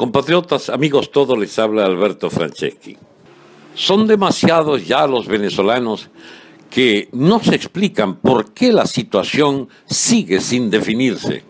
Compatriotas, amigos, todo les habla Alberto Franceschi. Son demasiados ya los venezolanos que no se explican por qué la situación sigue sin definirse.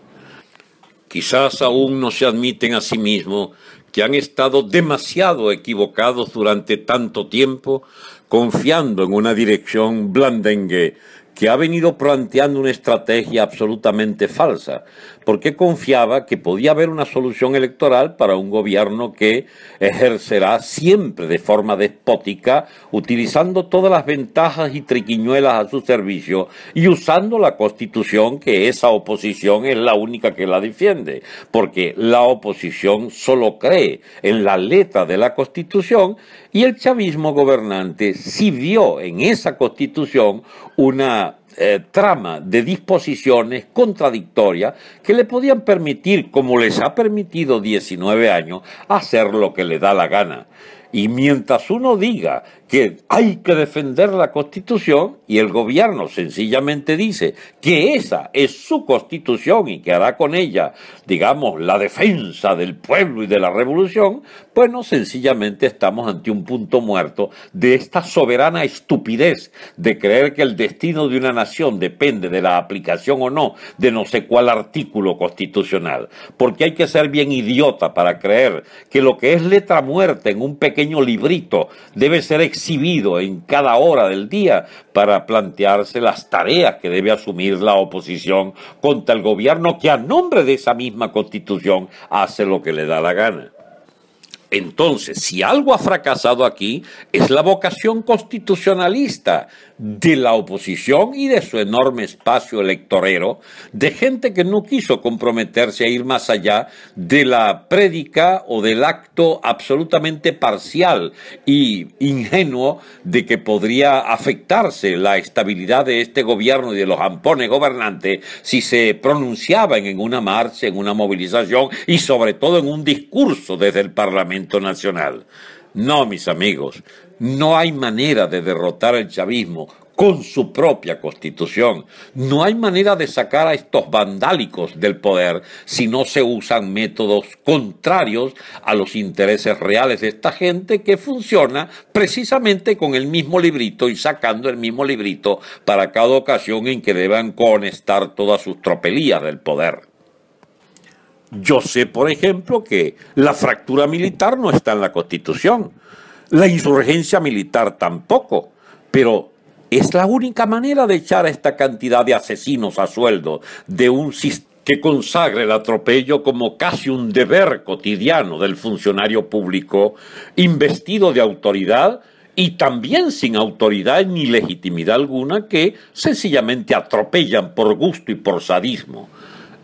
Quizás aún no se admiten a sí mismos que han estado demasiado equivocados durante tanto tiempo, confiando en una dirección blandengue que ha venido planteando una estrategia absolutamente falsa, porque confiaba que podía haber una solución electoral para un gobierno que ejercerá siempre de forma despótica, utilizando todas las ventajas y triquiñuelas a su servicio y usando la constitución que esa oposición es la única que la defiende, porque la oposición solo cree en la letra de la constitución y el chavismo gobernante sí vio en esa constitución una eh, trama de disposiciones contradictorias que le podían permitir, como les ha permitido 19 años, hacer lo que le da la gana. Y mientras uno diga que hay que defender la Constitución y el gobierno sencillamente dice que esa es su Constitución y que hará con ella, digamos, la defensa del pueblo y de la revolución, pues no sencillamente estamos ante un punto muerto de esta soberana estupidez de creer que el destino de una nación depende de la aplicación o no de no sé cuál artículo constitucional, porque hay que ser bien idiota para creer que lo que es letra muerta en un pequeño pequeño librito debe ser exhibido en cada hora del día para plantearse las tareas que debe asumir la oposición contra el gobierno que a nombre de esa misma constitución hace lo que le da la gana. Entonces, si algo ha fracasado aquí, es la vocación constitucionalista de la oposición y de su enorme espacio electorero, de gente que no quiso comprometerse a ir más allá de la prédica o del acto absolutamente parcial y ingenuo de que podría afectarse la estabilidad de este gobierno y de los ampones gobernantes si se pronunciaban en una marcha, en una movilización y sobre todo en un discurso desde el Parlamento Nacional. No, mis amigos, no hay manera de derrotar al chavismo con su propia constitución. No hay manera de sacar a estos vandálicos del poder si no se usan métodos contrarios a los intereses reales de esta gente que funciona precisamente con el mismo librito y sacando el mismo librito para cada ocasión en que deban conectar todas sus tropelías del poder. Yo sé, por ejemplo, que la fractura militar no está en la Constitución, la insurgencia militar tampoco, pero es la única manera de echar a esta cantidad de asesinos a sueldo de un que consagre el atropello como casi un deber cotidiano del funcionario público, investido de autoridad y también sin autoridad ni legitimidad alguna, que sencillamente atropellan por gusto y por sadismo.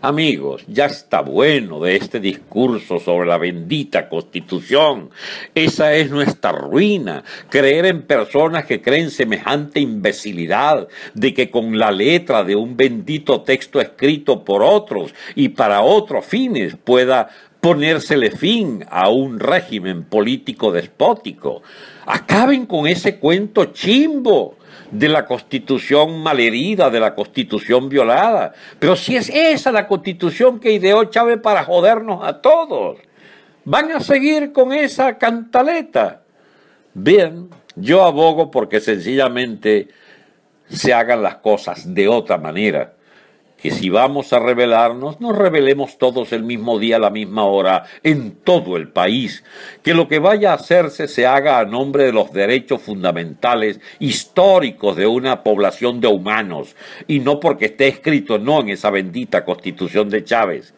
Amigos, ya está bueno de este discurso sobre la bendita constitución. Esa es nuestra ruina, creer en personas que creen semejante imbecilidad de que con la letra de un bendito texto escrito por otros y para otros fines pueda ponérsele fin a un régimen político despótico. Acaben con ese cuento chimbo de la constitución malherida, de la constitución violada. Pero si es esa la constitución que ideó Chávez para jodernos a todos, van a seguir con esa cantaleta. Bien, yo abogo porque sencillamente se hagan las cosas de otra manera que si vamos a rebelarnos, nos revelemos todos el mismo día, a la misma hora, en todo el país, que lo que vaya a hacerse se haga a nombre de los derechos fundamentales históricos de una población de humanos, y no porque esté escrito no en esa bendita constitución de Chávez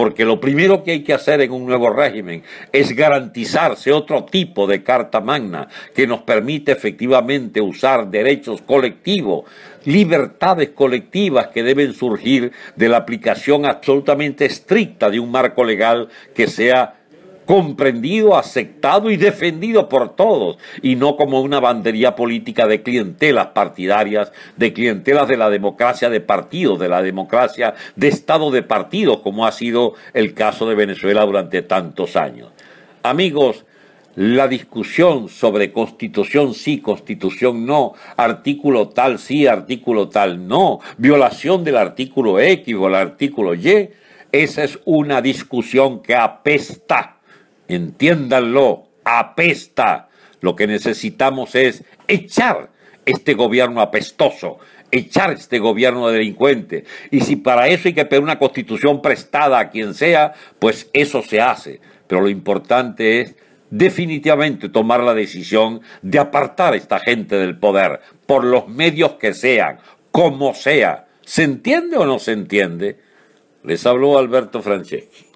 porque lo primero que hay que hacer en un nuevo régimen es garantizarse otro tipo de Carta Magna que nos permite efectivamente usar derechos colectivos, libertades colectivas que deben surgir de la aplicación absolutamente estricta de un marco legal que sea comprendido, aceptado y defendido por todos, y no como una bandería política de clientelas partidarias, de clientelas de la democracia de partidos, de la democracia de Estado de partidos, como ha sido el caso de Venezuela durante tantos años. Amigos, la discusión sobre constitución sí, constitución no, artículo tal sí, artículo tal no, violación del artículo X o el artículo Y, esa es una discusión que apesta Entiéndanlo, apesta. Lo que necesitamos es echar este gobierno apestoso, echar este gobierno delincuente. Y si para eso hay que pedir una constitución prestada a quien sea, pues eso se hace. Pero lo importante es definitivamente tomar la decisión de apartar a esta gente del poder, por los medios que sean, como sea. ¿Se entiende o no se entiende? Les habló Alberto Franceschi.